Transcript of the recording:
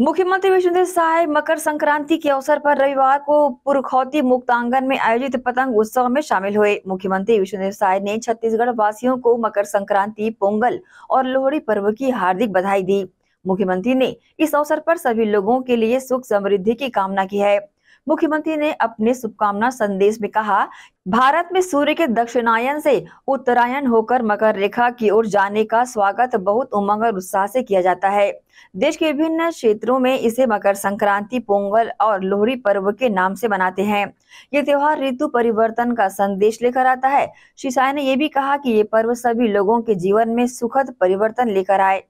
मुख्यमंत्री विष्णुदेव सहाय मकर संक्रांति के अवसर पर रविवार को पुरखौती मुक्तांगन में आयोजित पतंग उत्सव में शामिल हुए मुख्यमंत्री विष्णुदेव सहाय ने छत्तीसगढ़ वासियों को मकर संक्रांति पोंगल और लोहड़ी पर्व की हार्दिक बधाई दी मुख्यमंत्री ने इस अवसर पर सभी लोगों के लिए सुख समृद्धि की कामना की है मुख्यमंत्री ने अपने शुभकामना संदेश में कहा भारत में सूर्य के दक्षिणायन से उत्तरायण होकर मकर रेखा की ओर जाने का स्वागत बहुत उमंग और उत्साह से किया जाता है देश के विभिन्न क्षेत्रों में इसे मकर संक्रांति पोंगल और लोहड़ी पर्व के नाम से मनाते हैं ये त्योहार ऋतु परिवर्तन का संदेश लेकर आता है श्री साय ने यह भी कहा कि ये पर्व सभी लोगों के जीवन में सुखद परिवर्तन लेकर आए